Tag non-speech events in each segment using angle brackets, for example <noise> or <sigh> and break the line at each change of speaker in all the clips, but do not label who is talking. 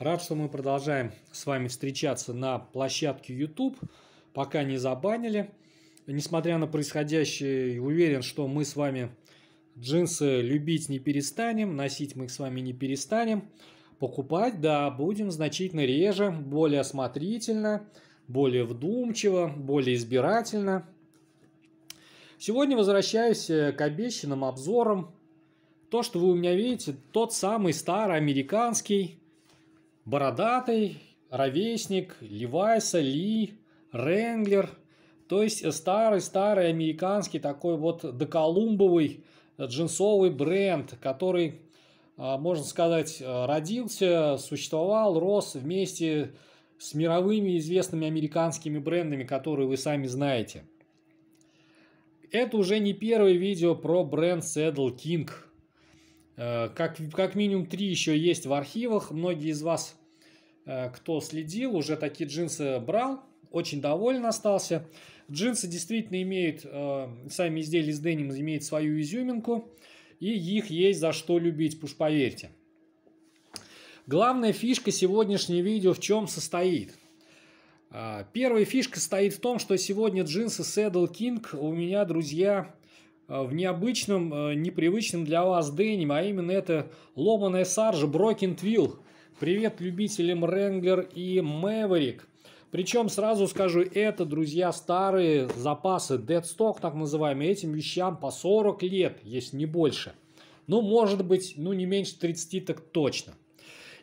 Рад, что мы продолжаем с вами встречаться на площадке YouTube. Пока не забанили. Несмотря на происходящее, уверен, что мы с вами джинсы любить не перестанем, носить мы их с вами не перестанем. Покупать, да, будем значительно реже, более осмотрительно, более вдумчиво, более избирательно. Сегодня возвращаюсь э, к обещанным обзорам. То, что вы у меня видите, тот самый старый американский Бородатый, Ровесник, Левайса, Ли, Ренглер. То есть старый-старый американский такой вот доколумбовый джинсовый бренд, который, а, можно сказать, э, родился, существовал, рос вместе с мировыми известными американскими брендами, которые вы сами знаете. Это уже не первое видео про бренд Saddle King – Э, как, как минимум три еще есть в архивах. Многие из вас, э, кто следил, уже такие джинсы брал. Очень доволен остался. Джинсы действительно имеют, э, сами изделия из денима имеют свою изюминку. И их есть за что любить, уж поверьте. Главная фишка сегодняшнего видео в чем состоит? Первая фишка стоит в том, что сегодня джинсы Saddle King у меня, друзья, Э, в необычном, э, непривычном для вас дениме, а именно это ломаная саржа Брокентвилл. Привет любителям Ренглер и Мэверик. Причем сразу скажу, это, друзья, старые запасы дедсток, так называемые, этим вещам по 40 лет, если не больше. Ну, может быть, ну не меньше 30 так точно.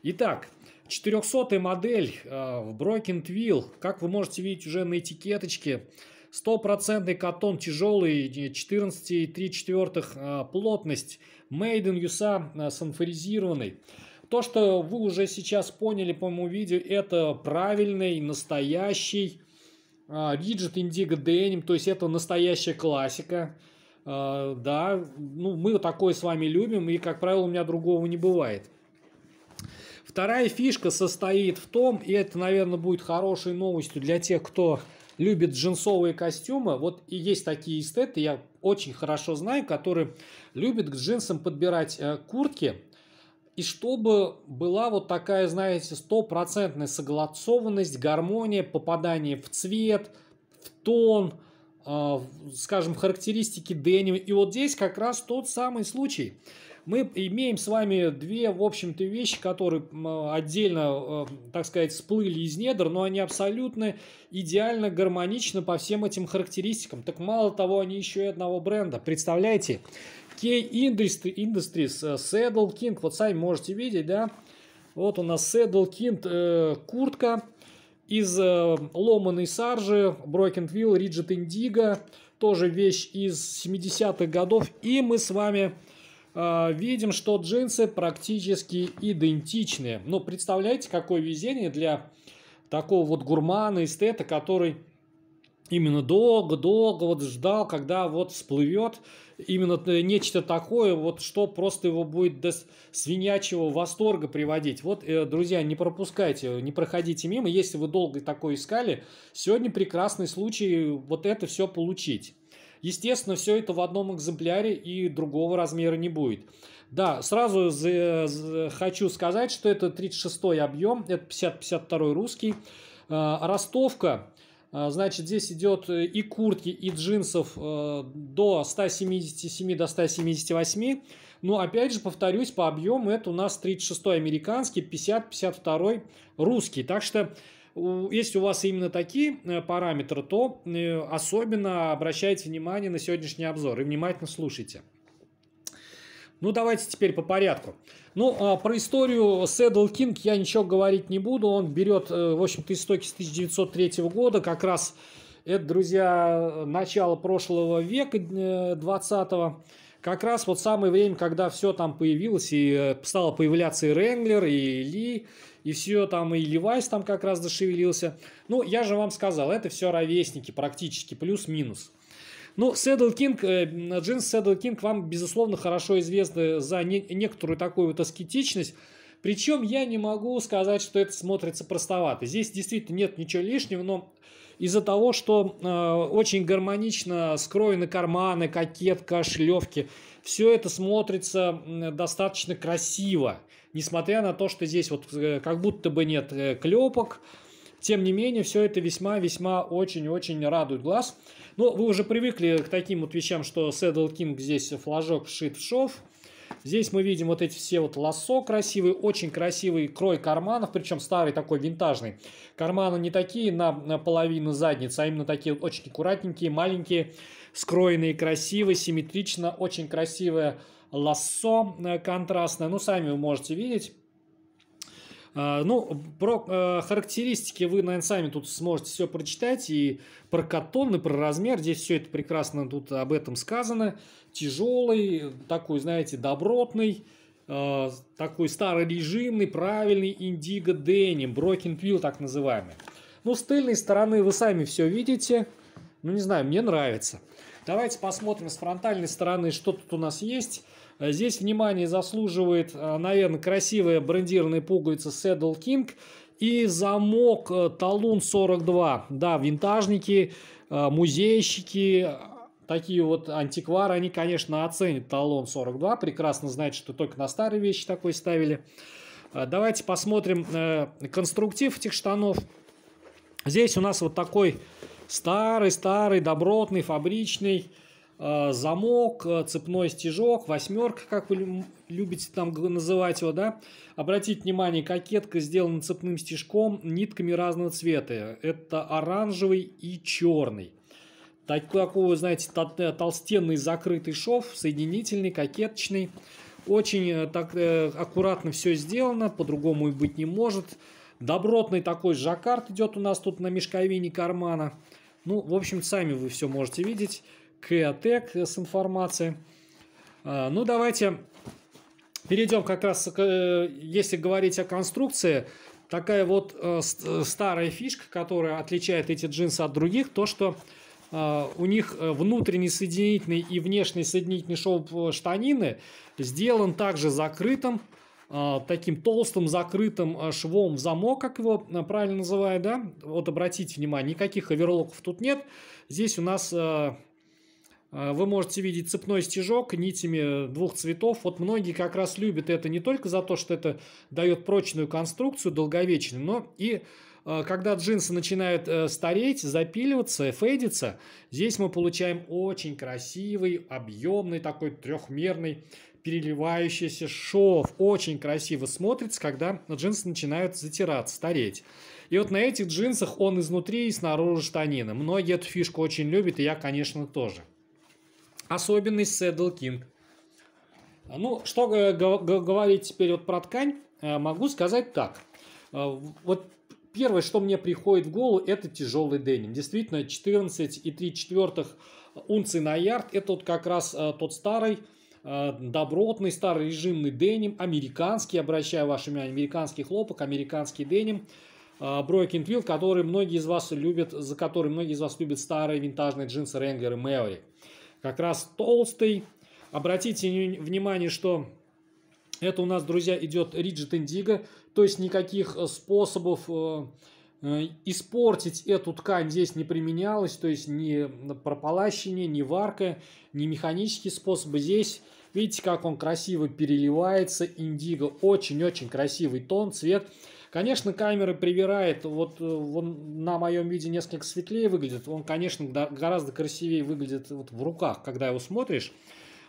Итак, 400 модель э, в Брокентвилл, как вы можете видеть уже на этикеточке, Стопроцентный катон тяжелый, 14,3 четвертых а, плотность. Made in USA а, санфоризированный. То, что вы уже сейчас поняли по моему видео, это правильный, настоящий виджет индиго деним, то есть это настоящая классика. А, да, ну мы такое с вами любим, и, как правило, у меня другого не бывает. Вторая фишка состоит в том, и это, наверное, будет хорошей новостью для тех, кто любит джинсовые костюмы. Вот и есть такие эстеты, я очень хорошо знаю, которые любят к джинсам подбирать э, куртки. И чтобы была вот такая, знаете, стопроцентная согласованность, гармония, попадание в цвет, в тон, э, скажем, характеристики денима. И вот здесь как раз тот самый случай – мы имеем с вами две, в общем-то, вещи, которые отдельно, э, так сказать, всплыли из недр, но они абсолютно идеально гармоничны по всем этим характеристикам. Так мало того, они еще и одного бренда. Представляете? K Industries, э, Saddle King, вот сами можете видеть, да? Вот у нас Saddle King э, куртка из э, ломаной саржи, Брокенвилл, Риджит Индиго, тоже вещь из 70-х годов. И мы с вами а, видим, что джинсы практически идентичные. Ну, представляете, какое везение для такого вот гурмана, эстета, который именно долго-долго вот ждал, когда вот всплывет именно э, нечто такое, вот что просто его будет до свинячьего восторга приводить. Вот, э, друзья, не пропускайте, не проходите мимо. Если вы долго такое искали, сегодня прекрасный случай вот это все получить. Естественно, все это в одном экземпляре и другого размера не будет. Да, сразу за, за, хочу сказать, что это 36-й объем, это 50-52 русский. А, ростовка, а, значит, здесь идет и куртки, и джинсов э, до 177 до 178. Но ну, опять же, повторюсь, по объему это у нас 36-й американский, 50-52 русский. Так что если у вас именно такие э, параметры, то э, особенно обращайте внимание на сегодняшний обзор и внимательно слушайте. Ну, давайте теперь по порядку. Ну, а, про историю Сэдл Кинг я ничего говорить не буду. Он берет, э, в общем-то, истоки с 1903 года. Как раз это, друзья, начало прошлого века, 20 -го как раз вот самое время, когда все там появилось, и э, стало появляться и Ренглер, и Ли, и все там, и Левайс там как раз зашевелился. Ну, я же вам сказал, это все ровесники практически, плюс-минус. Ну, Сэдл Кинг, э, джинс Сэдл Кинг вам, безусловно, хорошо известны за не, некоторую такую вот аскетичность. Причем я не могу сказать, что это смотрится простовато. Здесь действительно нет ничего лишнего, но из-за того, что э, очень гармонично скроены карманы, кокетка, шлевки. Все это смотрится достаточно красиво, несмотря на то, что здесь вот э, как будто бы нет э, клепок. Тем не менее, все это весьма-весьма очень-очень радует глаз. Но ну, вы уже привыкли к таким вот вещам, что Saddle King здесь флажок шит в шов – Здесь мы видим вот эти все вот лосо, красивые, очень красивый крой карманов, причем старый такой винтажный. Карманы не такие на, на половину задницы, а именно такие вот очень аккуратненькие, маленькие, скроенные, красивые, симметрично, очень красивое лосо э, контрастное. Ну, сами вы можете видеть. А, ну, про а, характеристики вы, наверное, сами тут сможете все прочитать. И про катон, и про размер. Здесь все это прекрасно тут об этом сказано. Тяжелый, такой, знаете, добротный а, такой старый режимный, правильный Индиго Деним, Broken пил так называемый. Ну, с тыльной стороны вы сами все видите. Ну, не знаю, мне нравится. Давайте посмотрим с фронтальной стороны, что тут у нас есть. А здесь внимание заслуживает, а, наверное, красивая брендированная пуговица Saddle King и замок э, Талун 42. Да, винтажники, а, музейщики, такие вот антиквары, они, конечно, оценят Талон 42. Прекрасно знают, что только на старые вещи такой ставили. Давайте посмотрим э, конструктив этих штанов. Здесь у нас вот такой старый-старый добротный фабричный Э, замок, э, цепной стежок, восьмерка, как вы любите там называть его, да. Обратите внимание, кокетка сделана цепным стежком, нитками разного цвета. Это оранжевый и черный. Так, такой, знаете, э, толстенный закрытый шов, соединительный, кокеточный. Очень так аккуратно все сделано, по-другому и быть не может. Добротный такой жаккард идет у нас тут на мешковине кармана. Ну, в общем, сами вы все можете видеть. Кеотек с информацией. А, ну, давайте перейдем как раз, э, если говорить о конструкции, такая вот э, э, старая фишка, которая отличает эти джинсы от других, то, что у них внутренний соединительный и внешний соединительный шов штанины сделан также закрытым, таким толстым закрытым швом в замок, как его правильно называют, да? Вот обратите внимание, никаких оверлоков тут нет. Здесь у нас а, вы можете видеть цепной стежок нитями двух цветов. Вот многие как раз любят это не только за то, что это дает прочную конструкцию, долговечную, но и а, когда джинсы начинают э, стареть, запиливаться, фейдиться, здесь мы получаем очень красивый, объемный такой трехмерный переливающийся шов. Очень красиво смотрится, когда джинсы начинают затираться, стареть. И вот на этих джинсах он изнутри и снаружи штанина. Многие эту фишку очень любят, и я, конечно, тоже особенный Saddle King. Ну, что э, говорить теперь вот про ткань, э, могу сказать так. Э, вот первое, что мне приходит в голову, это тяжелый деним. Действительно, 14 и 3 четвертых унций на ярд, это вот как раз тот старый добротный старый режимный деним, американский, обращаю ваше внимание, американский хлопок, американский деним, Бройкинфилд, который многие из вас любят, за который многие из вас любят старые винтажные джинсы Wrangler и Мэори как раз толстый. Обратите внимание, что это у нас, друзья, идет риджит индиго. то есть никаких э, способов э, э, испортить эту ткань здесь не применялось, то есть ни прополощение, ни варка, ни механические способы. Здесь видите, как он красиво переливается, индиго, очень-очень красивый тон, цвет. Конечно, камера привирает. Вот э, он на моем виде несколько светлее выглядит. Он, конечно, гораздо красивее выглядит вот в руках, когда его смотришь.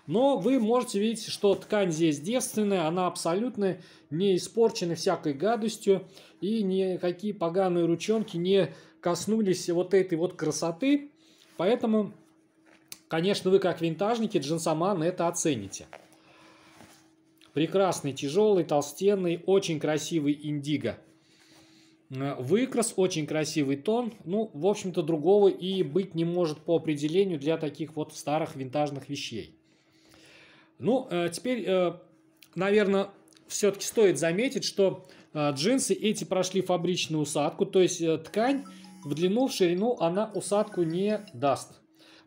Но вы можете видеть, что ткань здесь девственная, она абсолютно не испорчена всякой гадостью. И никакие поганые ручонки не коснулись вот этой вот красоты. Поэтому, конечно, вы как винтажники, джинсоманы это оцените. Прекрасный, тяжелый, толстенный, очень красивый индиго. Э, выкрас, очень красивый тон. Ну, в общем-то, другого и быть не может по определению для таких вот старых винтажных вещей. Ну, э, теперь, э, наверное, все-таки стоит заметить, что джинсы эти прошли фабричную усадку, то есть ткань в длину, в ширину она усадку не даст.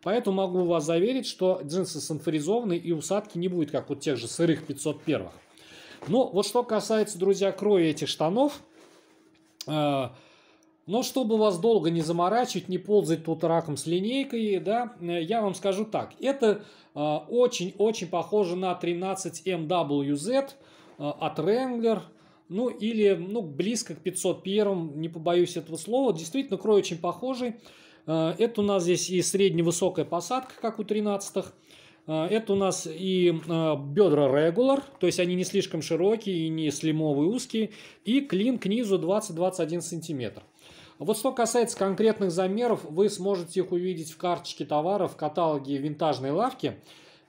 Поэтому могу вас заверить, что джинсы санфоризованы и усадки не будет, как у тех же сырых 501. Ну, вот что касается, друзья, кроя этих штанов, э, но чтобы вас долго не заморачивать, не ползать тут раком с линейкой, да, э, я вам скажу так. Это э, очень-очень э, похоже на 13MWZ эм э, от Wrangler, ну или ну, близко к 501, не побоюсь этого слова. Действительно, крой очень похожий. Э, это у нас здесь и средневысокая посадка, как у 13-х. Э, это у нас и э, бедра регуляр, то есть они не слишком широкие и не слимовые узкие. И клин к низу 20-21 сантиметр. Вот что касается конкретных замеров, вы сможете их увидеть в карточке товара в каталоге винтажной лавки.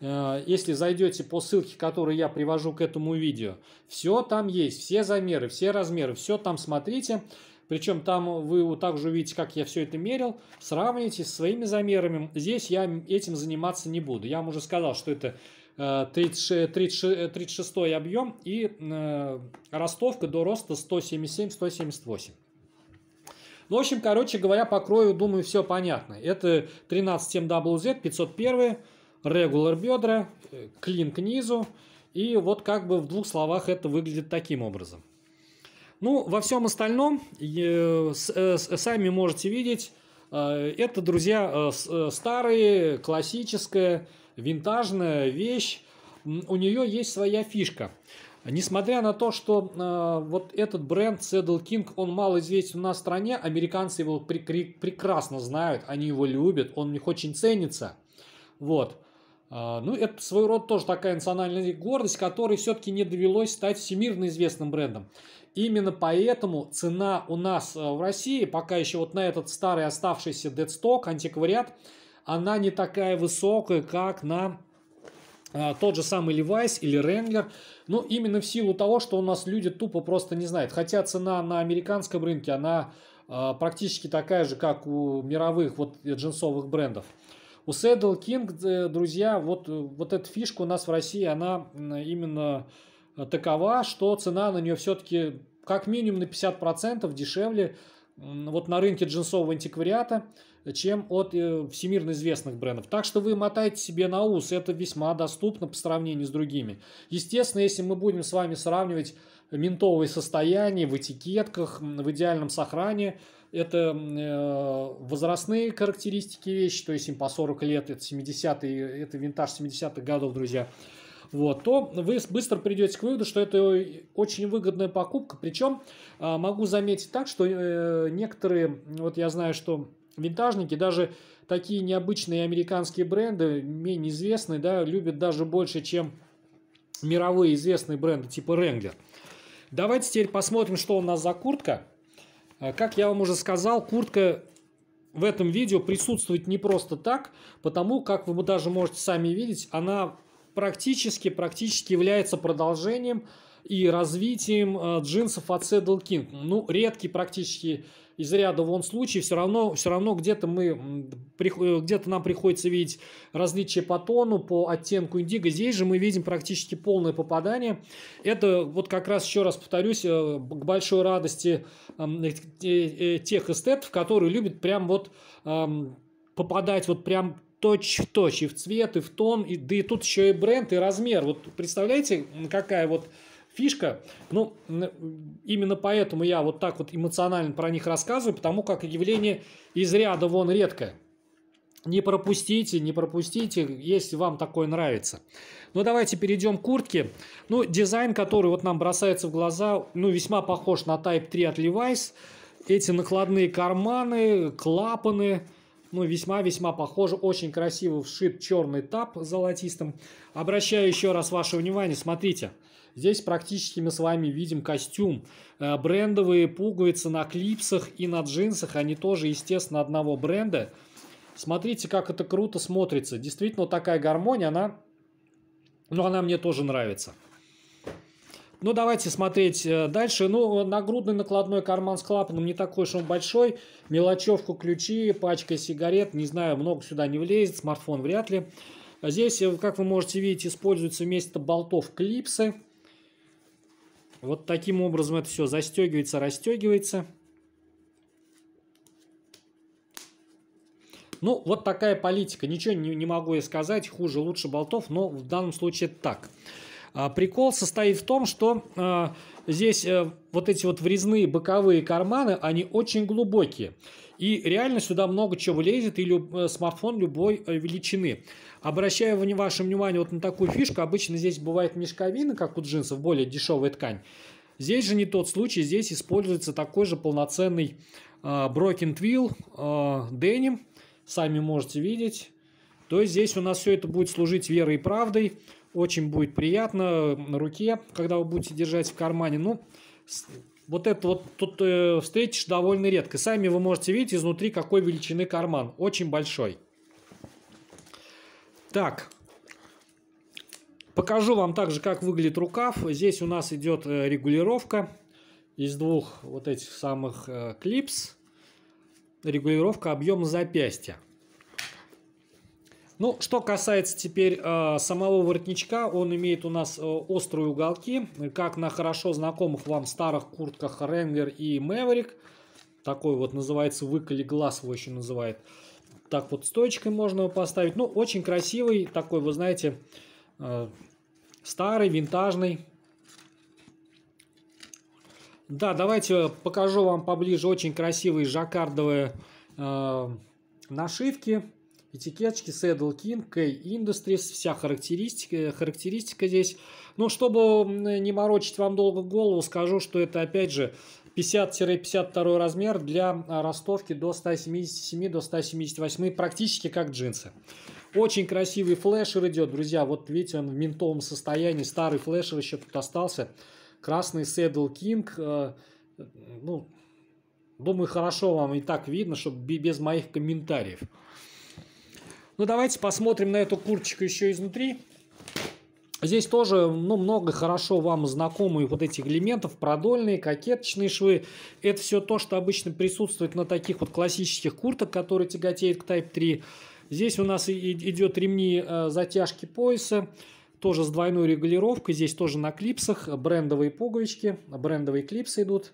Если зайдете по ссылке, которую я привожу к этому видео, все там есть, все замеры, все размеры, все там смотрите. Причем там вы также увидите, как я все это мерил, сравните с своими замерами. Здесь я этим заниматься не буду. Я вам уже сказал, что это 36, 36, 36 объем и э, ростовка до роста 177-178. Ну, в общем, короче говоря, по крою, думаю, все понятно. Это 13MWZ 501, регулар бедра, э, клин к низу. И вот как бы в двух словах это выглядит таким образом. Ну, во всем остальном, э, сами можете видеть, э, это, друзья, э, старые, классическая, винтажная вещь. У нее есть своя фишка. Несмотря на то, что э, вот этот бренд Saddle King, он мало известен у нас в стране, американцы его при- при- прекрасно знают, они его любят, он у них очень ценится. Вот. А, ну, это своего рода тоже такая национальная гордость, которой все-таки не довелось стать всемирно известным брендом. Именно поэтому цена у нас э, в России, пока еще вот на этот старый оставшийся дедсток, антиквариат, она не такая высокая, как на э, тот же самый Levi's или Wrangler, но ну, именно в силу того, что у нас люди тупо просто не знают. Хотя цена на американском рынке, она э, практически такая же, как у мировых вот джинсовых брендов. У Saddle King, э, друзья, вот, э, вот эта фишка у нас в России, она именно э, такова, что цена на нее все-таки как минимум на 50% дешевле вот на рынке джинсового антиквариата, чем от э, всемирно известных брендов. Так что вы мотаете себе на ус, это весьма доступно по сравнению с другими. Естественно, если мы будем с вами сравнивать ментовое состоянии в этикетках, в идеальном сохране. Это э, возрастные характеристики вещи, то есть им по 40 лет, это 70-е, это винтаж 70-х годов, друзья. Вот, то вы быстро придете к выводу, что это очень выгодная покупка. Причем а, могу заметить так, что э, некоторые, вот я знаю, что винтажники, даже такие необычные американские бренды, менее известные, да, любят даже больше, чем мировые известные бренды типа Wrangler. Давайте теперь посмотрим, что у нас за куртка. Э, как я вам уже сказал, куртка в этом видео присутствует не просто так, потому как вы даже можете сами видеть, она практически, практически является продолжением и развитием э, джинсов от Saddle King. Ну, редкий практически из ряда вон случай, все равно, все равно где-то мы, э, где-то нам приходится видеть различия по тону, по оттенку индиго. Здесь же мы видим практически полное попадание. Это вот как раз, еще раз повторюсь, э, к большой радости э, тех эстетов, которые любят прям вот попадать вот прям точь-в-точь -точь, и в цвет, и в тон, и, да и тут еще и бренд, и размер. Вот представляете, какая вот фишка. Ну, именно поэтому я вот так вот эмоционально про них рассказываю, потому как явление из ряда вон редкое. Не пропустите, не пропустите, если вам такое нравится. Ну, давайте перейдем к куртке. Ну, дизайн, который вот нам бросается в глаза, ну, весьма похож на Type 3 от Levi's. Эти накладные карманы, клапаны, ну, весьма-весьма похоже. Очень красиво вшит черный тап золотистым. Обращаю еще раз ваше внимание, смотрите. Смотрите. Здесь практически мы с вами видим костюм. Э, брендовые пуговицы на клипсах и на джинсах, они тоже, естественно, одного бренда. Смотрите, как это круто смотрится. Действительно, такая гармония, она, ну, она мне тоже нравится. Ну, давайте смотреть э, дальше. Ну, нагрудный накладной карман с клапаном не такой уж он большой. Мелочевку ключи, пачка сигарет, не знаю, много сюда не влезет, смартфон вряд ли. Здесь, э, как вы можете видеть, используется вместо болтов клипсы. Вот таким образом это все застегивается, расстегивается. Ну, вот такая политика. Ничего не, не могу я сказать, хуже, лучше болтов, но в данном случае так. А, прикол состоит в том, что а, здесь а, вот эти вот врезные боковые карманы, они очень глубокие. И реально сюда много чего влезет, и люб, э, смартфон любой э, величины. Обращаю ваше внимание вот на такую фишку. Обычно здесь бывает мешковина, как у джинсов, более дешевая ткань. Здесь же не тот случай, здесь используется такой же полноценный э, Broken Twill Denim, э, сами можете видеть. То есть здесь у нас все это будет служить верой и правдой, очень будет приятно на руке, когда вы будете держать в кармане. Ну, вот это вот тут э, встретишь довольно редко. Сами вы можете видеть изнутри, какой величины карман. Очень большой. Так. Покажу вам также, как выглядит рукав. Здесь у нас идет э, регулировка из двух вот этих самых э, клипс. Регулировка объема запястья. Ну, что касается теперь э, самого воротничка, он имеет у нас э, острые уголки, как на хорошо знакомых вам старых куртках Ренгер и Мэверик. Такой вот называется выколи глаз его еще называют. Так вот стоечкой можно его поставить. Ну, очень красивый такой, вы знаете, э, старый, винтажный. Да, давайте покажу вам поближе очень красивые жаккардовые э, нашивки этикеточки Saddle King, K Industries, вся характеристика, характеристика здесь. Но чтобы не морочить вам долго голову, скажу, что это, опять же, 50-52 размер для а, ростовки до 177, до 178, практически как джинсы. Очень красивый флешер идет, друзья. Вот видите, он в ментовом состоянии. Старый флешер еще тут остался. Красный Saddle King. Э, ну, думаю, хорошо вам и так видно, чтобы без моих комментариев. Ну, давайте посмотрим на эту курочку еще изнутри. Здесь тоже ну, много хорошо вам знакомых вот этих элементов, продольные, кокеточные швы. Это все то, что обычно присутствует на таких вот классических курток, которые тяготеют к Type 3. Здесь у нас идет ремни э, затяжки пояса, тоже с двойной регулировкой. Здесь тоже на клипсах брендовые пуговички, брендовые клипсы идут.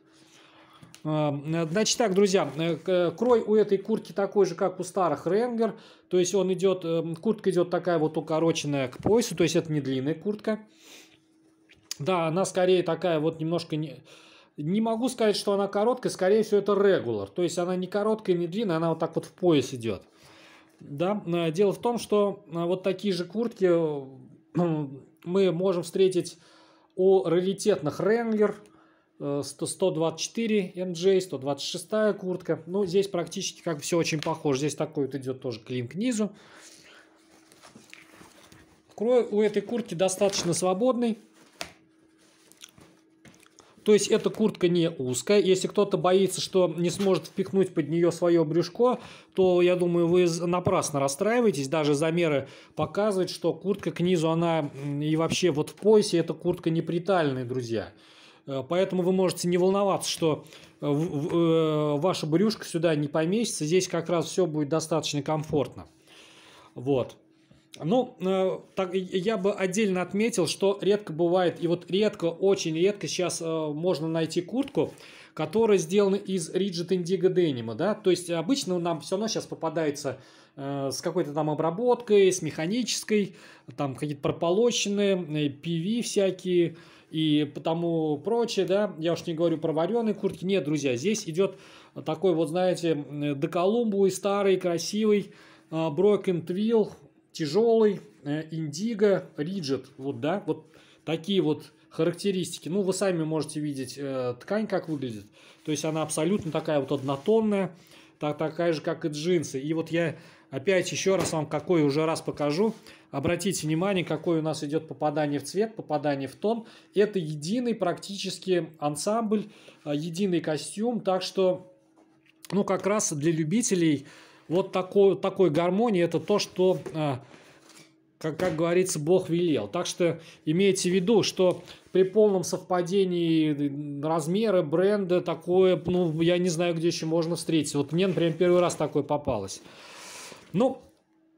Значит так, друзья, э, э, крой у этой куртки такой же, как у старых Ренгер. То есть он идет, эм, куртка идет такая вот укороченная к поясу, то есть это не длинная куртка. Да, она скорее такая вот немножко... Не... Не могу сказать, что она короткая, скорее всего, это регуляр. То есть она не короткая, не длинная, она вот так вот в пояс идет. Да? Э, дело в том, что вот такие же куртки <clears throat> мы можем встретить у раритетных ренглер 124 NJ, 126 куртка. Ну, здесь практически как все очень похоже. Здесь такой вот идет тоже клин к низу. Крой у этой куртки достаточно свободный. То есть эта куртка не узкая. Если кто-то боится, что не сможет впихнуть под нее свое брюшко, то, я думаю, вы напрасно расстраиваетесь. Даже замеры показывают, что куртка к низу, она и вообще вот в поясе эта куртка не притальная, Друзья. Э, поэтому вы можете не волноваться, что э, э, ваша брюшка сюда не поместится. Здесь как раз все будет достаточно комфортно. Вот. Ну, так, я бы отдельно отметил, что редко бывает, и вот редко, очень редко сейчас можно найти куртку, которая сделана из риджит индиго денима, да, то есть обычно нам все равно сейчас попадается с какой-то там обработкой, с механической, там какие-то прополоченные, PV всякие, и потому прочее, да, я уж не говорю про вареные куртки, нет, друзья, здесь идет такой вот, знаете, доколумбовый, старый, красивый, а, Broken Twill, тяжелый, Индиго, э, Риджет, вот, да, вот такие вот характеристики. Ну, вы сами можете видеть э, ткань, как выглядит. То есть она абсолютно такая вот однотонная, так, такая же, как и джинсы. И вот я опять еще раз вам какой уже раз покажу обратите внимание, какое у нас идет попадание в цвет, попадание в тон. Это единый практически ансамбль, э, единый костюм, так что, ну, как раз для любителей вот такой, такой гармонии это то, что э, как, как говорится, Бог велел. Так что имейте в виду, что при полном совпадении э, размера, бренда, такое, ну, я не знаю, где еще можно встретить. Вот мне, например, первый раз такое попалось. Ну,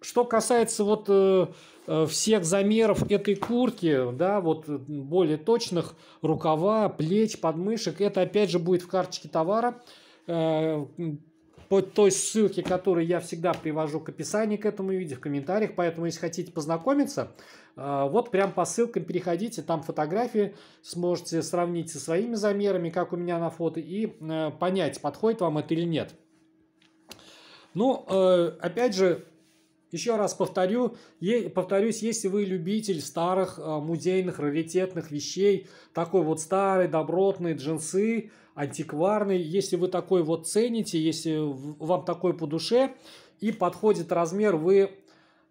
что касается вот э, э, всех замеров этой куртки, да, вот э, более точных, рукава, плеч, подмышек, это опять же будет в карточке товара по той ссылке, которую я всегда привожу к описанию к этому видео, в комментариях. Поэтому, если хотите познакомиться, вот прям по ссылкам переходите, там фотографии, сможете сравнить со своими замерами, как у меня на фото, и понять, подходит вам это или нет. Ну, опять же, еще раз повторю, повторюсь, если вы любитель старых а, музейных раритетных вещей, такой вот старый добротный джинсы, антикварный, если вы такой вот цените, если вам такой по душе и подходит размер, вы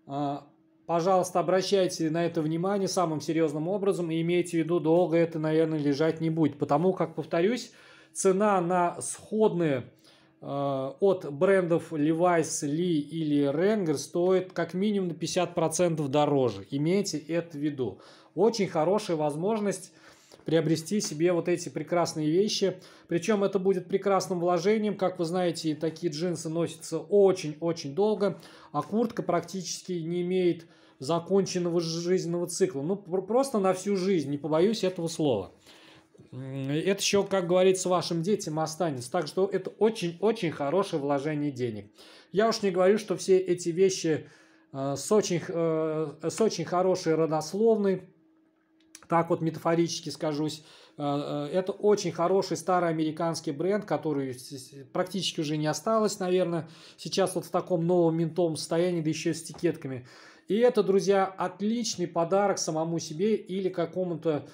а, пожалуйста, обращайте на это внимание самым серьезным образом и имейте в виду, долго это, наверное, лежать не будет. Потому как, повторюсь, цена на сходные Э, от брендов Levi's, Lee или Wrangler стоит как минимум на 50% дороже. Имейте это в виду. Очень хорошая возможность приобрести себе вот эти прекрасные вещи. Причем это будет прекрасным вложением. Как вы знаете, такие джинсы носятся очень-очень долго, а куртка практически не имеет законченного жизненного цикла. Ну, просто на всю жизнь, не побоюсь этого слова это еще, как говорится, вашим детям останется. Так что это очень-очень хорошее вложение денег. Я уж не говорю, что все эти вещи э, с очень, э, с очень хорошей родословной, так вот метафорически скажусь, э, э это очень хороший старый американский бренд, который практически уже не осталось, наверное, сейчас вот в таком новом ментовом состоянии, да еще с этикетками. И это, друзья, отличный подарок самому себе или какому-то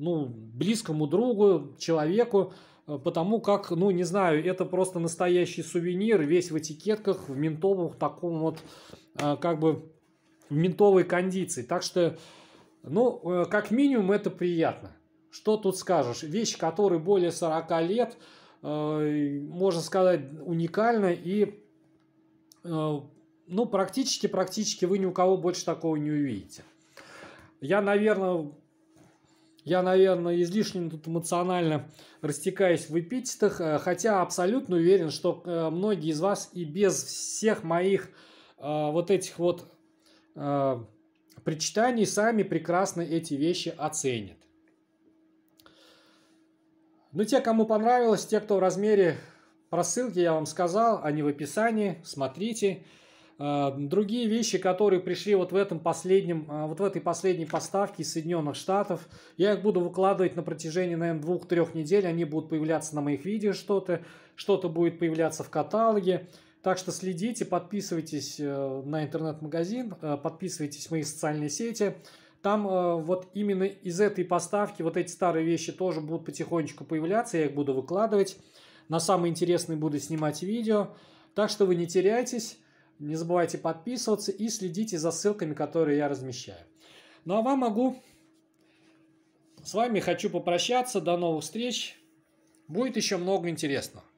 ну, близкому другу, человеку, э, потому как, ну, не знаю, это просто настоящий сувенир, весь в этикетках, в ментовом в таком вот, э, как бы, в ментовой кондиции. Так что, ну, э, как минимум, это приятно. Что тут скажешь? Вещь, которой более 40 лет, можно сказать, уникальна и, ну, практически-практически вы ни у кого больше такого не увидите. Я, наверное, я, наверное, излишне тут эмоционально растекаюсь в эпитетах, э, хотя абсолютно уверен, что э, многие из вас и без всех моих э, вот этих вот причитаний сами прекрасно эти вещи оценят. Ну, те, кому понравилось, те, кто в размере просылки, я вам сказал, они в описании, смотрите. Смотрите. А, другие вещи, которые пришли вот в, этом последнем, а, вот в этой последней поставке из Соединенных Штатов, я их буду выкладывать на протяжении, наверное, двух-трех недель. Они будут появляться на моих видео что-то, что-то будет появляться в каталоге. Так что следите, подписывайтесь э, на интернет-магазин, э, подписывайтесь в мои социальные сети. Там э, вот именно из этой поставки вот эти старые вещи тоже будут потихонечку появляться, я их буду выкладывать. На самые интересные буду снимать видео. Так что вы не теряйтесь. Не забывайте подписываться и следите за ссылками, которые я размещаю. Ну а вам могу... С вами хочу попрощаться. До новых встреч. Будет еще много интересного.